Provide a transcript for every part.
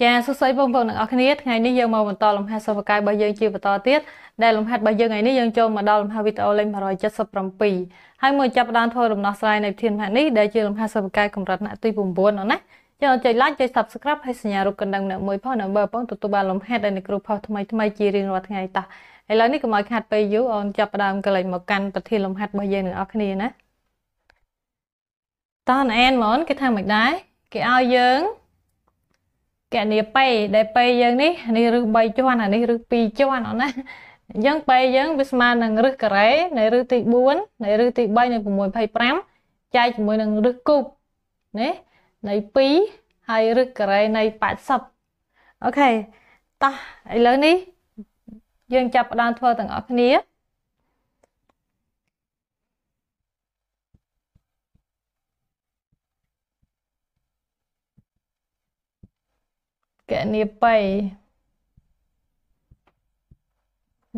ចាសួស្តីបងប្អូនទាំងអស់គ្នាថ្ងៃនេះយើងមកបន្តលំហាត់សិស្សបកាយរបស់យើងជាបន្តទៀតដែលលំហាត់របស់យើងថ្ងៃនេះយើងចូលមកដល់លំហាត់វីដេអូលេខ177ហើយមកចាប់ផ្ដើមធ្វើដំណោះស្រាយនៃវិធានហាត់នេះដែលជាលំហាត់សិស្សបកាយកម្រិតថ្នាក់ទី9នោះណាចូលចុច like ចុច subscribe ហើយសញ្ញារូបកណ្ដឹងអ្នកមួយផងដើម្បីបងទទួលបានលំហាត់ដែលអ្នកគ្រូផុសថ្មីថ្មីជារៀងរាល់ថ្ងៃតោះឥឡូវនេះកុំឲ្យខាត់ពេលយូរអូនចាប់ផ្ដើមកលេចមកកាន់ប្រធានលំហាត់របស់យើងទាំងអស់គ្នាណាតោះអែនហ្មងគេថាមិនដែរគេឲ្យយើងគណនីប៉េដែលប៉េយើងនេះនេះឬ3ជាន់អានេះឬ2ជាន់អូនណាអញ្ចឹងប៉េយើងវាស្មើនឹងរឹសការ៉េនៃរឹសទី4នៃរឹសទី3នៃ625ចែកជាមួយនឹងរឹសគូបនេះនៃ2ហើយរឹសការ៉េនៃ80អូខេតោះឥឡូវនេះយើងចាប់ផ្ដើមធ្វើទាំងអស់គ្នាកណីបៃ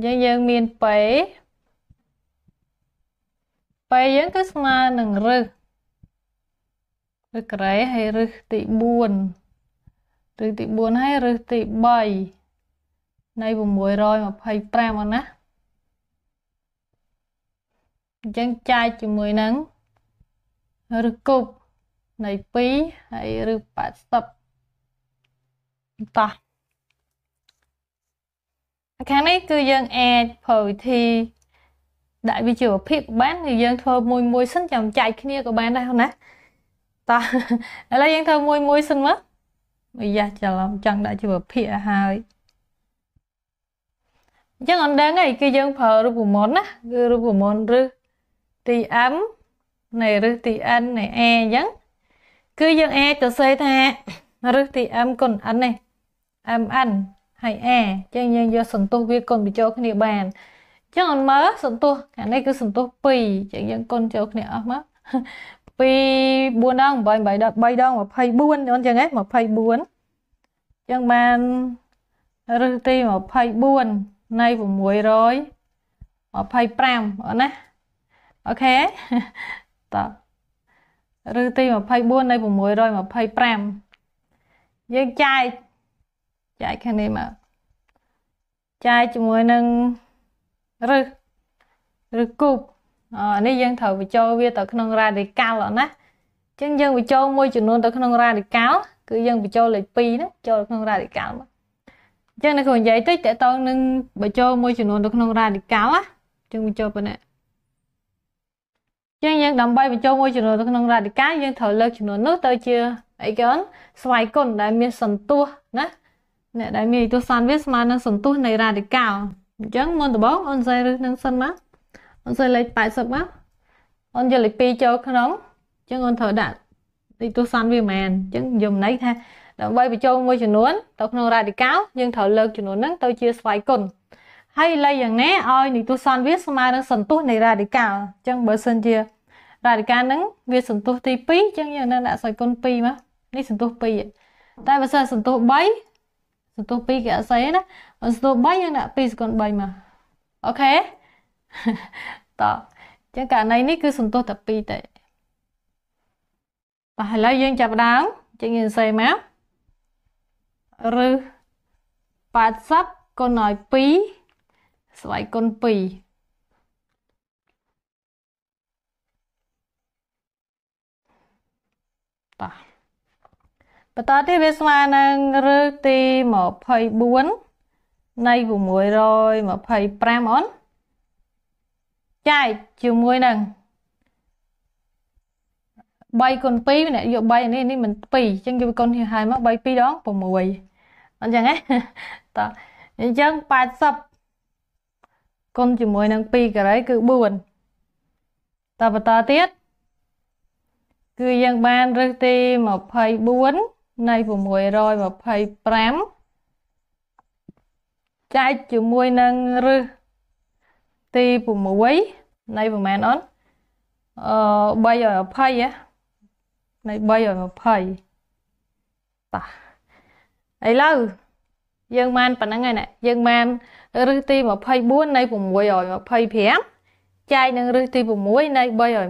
យើងយើងមានបៃបៃយើងគឺស្មើនឹងរឹសឬក្រៃហើយរឹសទី4រឹសទី4ហើយរឹសទី3នៃ625អូណាអញ្ចឹងចែកជាមួយនឹងរឹសគប់នៃ2ហើយរឹស80តោះខាងនេះគឺយើងអាចប្រើវិធីដាក់វាជារូបភាពបានគឺយើងធ្វើមួយមួយសិនចាំចែកគ្នាក៏បានដែរណាតោះឥឡូវយើងធ្វើមួយមួយសិនមើលអាយ៉ាច្រឡំចង់ដាក់ជារូបភាពឲ្យហើយអញ្ចឹងអណ្ដឹងហើយគឺយើងប្រើរូបមន្តណាគឺរូបមន្តឬ TM នៃឬ TN នៃ A អញ្ចឹងគឺយើងអាចសរសេរថាឬ TM គុណ N នេះ mn ហើយ a អញ្ចឹងយើងយកសន្ទុះវាគុណបញ្ចូលគ្នាបានអញ្ចឹងអនមើសន្ទុះខាងនេះគឺសន្ទុះ2អញ្ចឹងយើងគុណចូលគ្នាអស់មកពី4ដង8 8ដង3ដង24អញ្ចឹងហ៎24អញ្ចឹងបានរឹសទី24នៃ625អូណាអូខេតរឹសទី24នៃ625យើងចែកចាយខាងនេះមកចាយជាមួយនឹងរឹសឬគូបអនេះយើងត្រូវបញ្ចូលវាទៅក្នុង radical អណាអញ្ចឹងយើងបញ្ចូលមួយចំនួនទៅក្នុង radical គឺយើងបញ្ចូលលេខ2ហ្នឹងចូលក្នុង radical មកអញ្ចឹងនៅគ្រូនិយាយតិចតើតើនឹងបញ្ចូលមួយចំនួនទៅក្នុង radical ណាអញ្ចឹងបញ្ចូលប៉ុណ្ណាអញ្ចឹងយើងដើម្បីបញ្ចូលមួយចំនួនទៅក្នុង radical យើងត្រូវលើកចំនួននោះទៅជាអីគេអូនស្វ័យគុណដែលមានសន្ទុះណាអ្នកដែលមានអ៊ីទូសានវាស្មើនឹងសន្ទុះនៃរ៉ាឌីកាល់អញ្ចឹងមុនដំបូងអូនសេរឹសនឹងសិនមកអូនសេលេខ80មកអូនយកលេខ2ចូលក្នុងអញ្ចឹងអូនត្រូវដាក់អ៊ីទូសានវាមែនអញ្ចឹងយកន័យថាដើម្បីបញ្ចូលមួយចំនួនទៅក្នុងរ៉ាឌីកាល់យើងត្រូវលើកចំនួនហ្នឹងទៅជាស្វ័យគុណហើយលេខយ៉ាងណាឲ្យនិទុសានវាស្មើនឹងសន្ទុះនៃរ៉ាឌីកាល់អញ្ចឹងបើសិនជារ៉ាឌីកាល់ហ្នឹងវាសន្ទុះទី2អញ្ចឹងយើងនឹងដាក់ស្វ័យគុណ2មកនេះសន្ទុះ2តែបើសិនសន្ទុះ3សន្ទុះ2គេអត់ស្អីណាសន្ទុះ3យើងដាក់2សេកុន3មកអូខេតោះអញ្ចឹងករណីនេះគឺសន្ទុះតែ2ទេបាទឥឡូវយើងចាប់ដើមអញ្ចឹងយើងសេមកឬ80គុណឲ្យ2ស្វ័យគុណ2បាទបន្តទៀតវាស្មើនឹងឬទី24នៃ625អូនចែកជាមួយនឹង3គុណ2អ្នកយក3នេះនេះមិន2អញ្ចឹងយកគុណនេះឲ្យមក3 2ដង6អញ្ចឹងហ៎តោះអញ្ចឹង80គុណជាមួយនឹង2ការ៉េគឺ4តោះបន្តទៀតគឺយើងបានរឹសទី24នៃ625ចែកជាមួយនឹងរឹសទី6នៃប្រមាណអូនអឺ320នៃ320តោះឥឡូវយើងបានប៉ុណ្្នឹងហើយណាយើងបានរឹសទី24នៃ625ចែកនឹងរឹសទី6នៃ320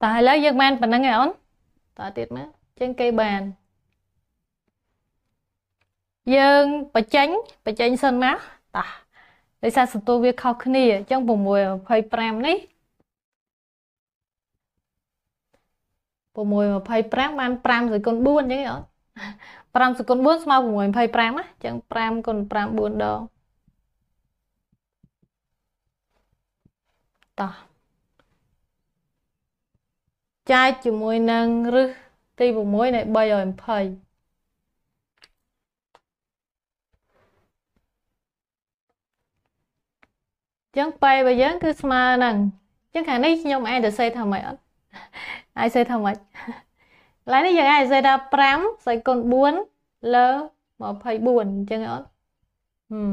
តោះឥឡូវយើងបានប៉ុណ្្នឹងហើយអូនតោះទៀតមើលជាងគេបានយើងបញ្ចេញបញ្ចេញសិនមកតោះដោយសារសន្ទុះវាខុសគ្នាអញ្ចឹង625នេះ625បាន5សេគុណ4អញ្ចឹងអត់5សេគុណ4ស្មើ625ណាអញ្ចឹង5គុណ5 4ដងតោះចាយជាមួយនឹងរឹស0.5ទី6នៃ320ចឹងពេលរបស់យើងគឺស្មើនឹងចឹងខាងនេះខ្ញុំអាចទៅសេថាម៉េចអត់អាចសេថាម៉េចឡើយនេះយើងអាចសេថា5សេគុណ4លើ24ចឹងអត់ហឹម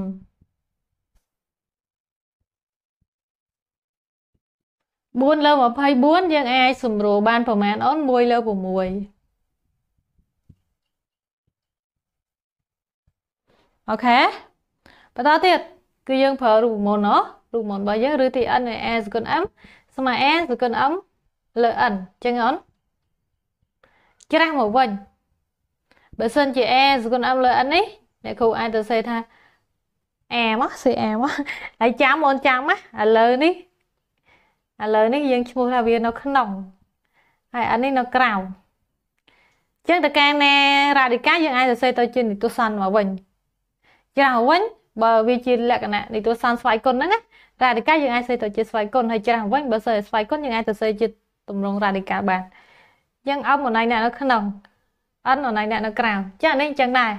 4លើ24យើងអាចសម្រួលបានប្រមាណអូន1លើ6អូខេបន្តទៀតគឺយើងប្រើរូបមន្តណារូបមន្តរបស់យើងឬ tn នៃ a សគុណ m ស្មើ a សគុណ m លើ n ចឹងអូនច្រាស់មកវិញបើសិនជា a សគុណ m លើ n នេះអ្នកគ្រូអាចទៅសេថា a មកសេ a មកហើយចាំអូនចាំណាឥឡូវនេះឥឡូវនេះយើងឈ្មោះថាវានៅក្នុងហើយអានេះនៅក្រៅចឹងតើកែណារ៉ាឌីកាយើងអាចសរសេរទៅជានិទស្សនមកវិញច្រើនវិញបើវាជាលក្ខណៈនៃតួសានស្វ័យគុណហ្នឹងណារ៉ាឌីកាយើងអាចសេទៅជាស្វ័យគុណហើយច្រើនវិញបើសេស្វ័យគុណយើងអាចទៅសេជាតម្រងរ៉ាឌីកាបានយើងអមអណៃអ្នកនៅក្នុងអនអណៃអ្នកនៅក្រៅចានេះអញ្ចឹងដែរ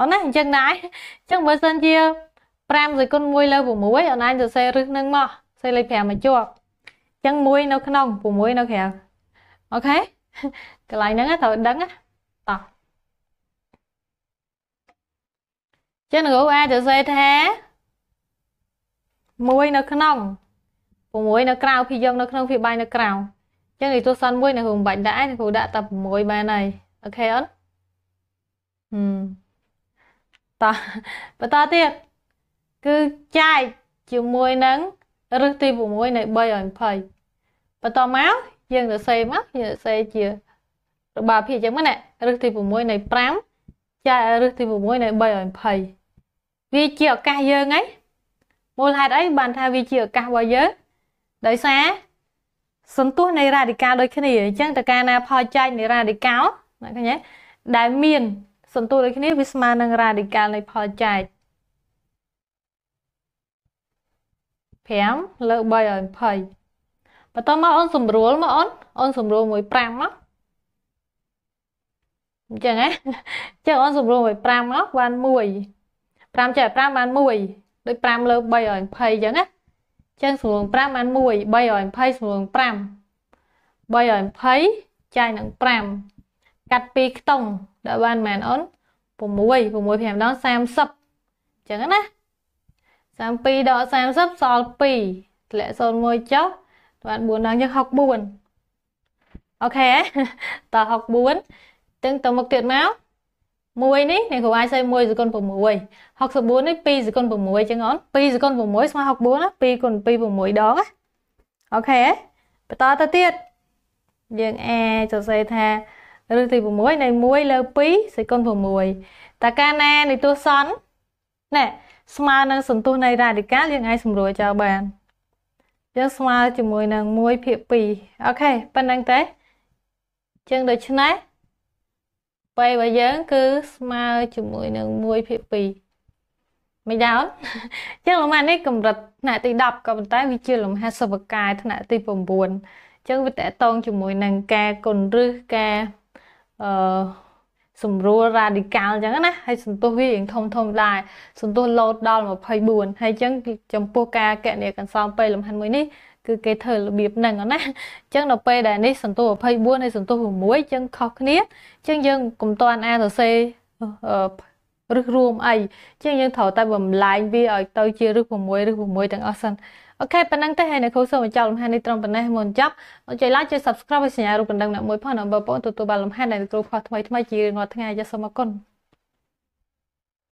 អូនណាអញ្ចឹងដែរអញ្ចឹងបើសិនជា5សេគុណ1លើ6អនឡាញសរសេររឹសនឹងមកសេលេខ5មកជាប់អញ្ចឹង1នៅក្នុង6នៅក្រៅអូខេកន្លែងហ្នឹងត្រូវដឹងណាចឹងនឹងរូប A ទៅ Z ថា1នៅក្នុង6នៅក្រៅភីយើងនៅក្នុងភីបាយនៅក្រៅចឹងនេះទស្សន1នៅគ្រូមិនបាច់ដាក់ទេគ្រូដាក់តែ6បានហើយអូខេអូនហឹមតោះបន្តទៀតគឺចែកជាមួយនឹងរឹសទី6នៃ3ឲ្យ20បន្តមកយើងទៅសេមកយើងសេជារបស់ភាគអញ្ចឹងណារឹសទី6នៃ5ចែករឹសទី6នៃ3ឲ្យ20វាជាឱកាសយើងហីមូលហេតុអីបានថាវាជាឱកាសរបស់យើងដោយសារសន្ទុះនៃរ៉ាឌីកាដូចគ្នាអញ្ចឹងតើការណា ផលចែកនៃរ៉ាឌីកាណាឃើញទេដែលមាន សន្ទុះដូចគ្នាវាស្មើនឹងរ៉ាឌីកានៃផលចែក5លើ3ឲ្យ20បន្តមកអូនសម្រួលមកអូនអូនសម្រួលមួយ5មកអញ្ចឹងហ៎អញ្ចឹងអូនសម្រួលមួយ5មកបាន1 5ចែក5បាន1ដូច5លើ320អញ្ចឹងណាចឹងសម្រួល5បាន1 320សម្រួល5 320ចែកនឹង5កាត់2ខ្ទង់ដល់បានមែនអូន6 6 5ដង30អញ្ចឹងណា32ដក30សល់2ធ្លាក់01ចុះបាន4ដងចឹង64អូខេតោះ64ទាំងទៅមុខទៀតមក1នេះអ្នកគ្រូអាចសើ1សគុណ6 64នេះ2សគុណ6ចឹងអូន2សគុណ6ស្មើ64ណា2គុណ2 6ដងណាអូខេបន្តទៅទៀតយើងអាចសរសេរថាឬទី6នៃ1លើ2សគុណ6តើកាលណានៃទស្សនណែស្មើនឹងសន្ទុះនៃរ៉ាឌីកាល់យើងអាចសម្រួលចោលបានយើងស្មើជាមួយនឹង1ភាគ2អូខេប៉ុណ្្នឹងទេចឹងដូច្នេះពេរបស់យើង គឺស្មើជាមួយនឹង1ភាគ2មិនដែរអូនចឹងលំហាត់នេះកម្រិតថ្នាក់ទី10ក៏ប៉ុន្តែវាជាលំហាត់សពកាយថ្នាក់ទី9ចឹងវាតកតងជាមួយនឹងការគុណរឹសការអឺសម្រួល radical អញ្ចឹងណាហើយសន្ទុះវារៀងធំធំដែរសន្ទុះ load ដល់24ហើយអញ្ចឹងចំពោះការកណនីកន្សោមពេលលំហាត់មួយនេះគឺគេធ្វើរបៀបហ្នឹងណាអញ្ចឹងដល់ពេលដែលនេះសន្ទុះ24ហើយសន្ទុះ6អញ្ចឹងខុសគ្នាអញ្ចឹងយើងកុំតាន់អាសរសេររឹសរួមអីអញ្ចឹងយើងត្រូវតែបំលែងវាឲ្យទៅជារឹស6រឹស6ទាំងអស់សិនអូខេប៉ុណ្ណឹងទេហើយអ្នកគ្រូសូមបញ្ចប់លំហាត់នេះត្រឹមប៉ុណ្ណេះមុនចប់អញ្ចឹងឡើងជួយ subscribe ឲ្យសញ្ញារូបកណ្ដឹងអ្នកមួយផងដើម្បីបងប្អូនទទួលបានលំហាត់ដែលអ្នកគ្រូផ្សព្វថ្មីថ្មីជារៀងរាល់ថ្ងៃចាសសូមអរគុណ